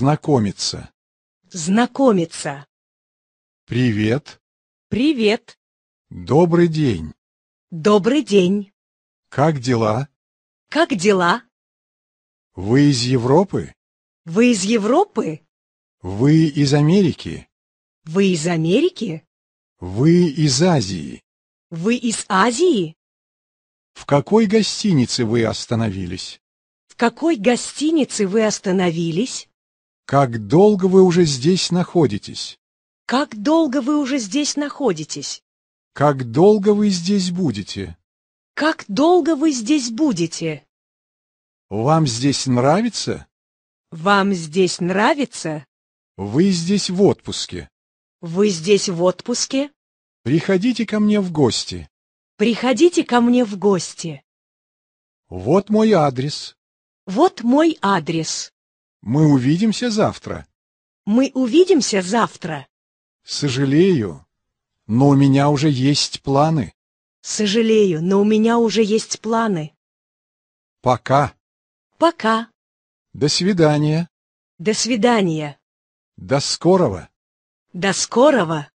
Знакомиться. Знакомиться. Привет. Привет. Добрый день. Добрый день. Как дела? Как дела? Вы из Европы? Вы из Европы? Вы из Америки? Вы из Америки? Вы из Азии? Вы из Азии? В какой гостинице вы остановились? В какой гостинице вы остановились? Как долго вы уже здесь находитесь? Как долго вы уже здесь находитесь? Как долго вы здесь будете? Как долго вы здесь будете? Вам здесь нравится? Вам здесь нравится? Вы здесь в отпуске. Вы здесь в отпуске? Приходите ко мне в гости. Приходите ко мне в гости. Вот мой адрес. Вот мой адрес. Мы увидимся завтра. Мы увидимся завтра. Сожалею, но у меня уже есть планы. Сожалею, но у меня уже есть планы. Пока. Пока. До свидания. До свидания. До скорого. До скорого.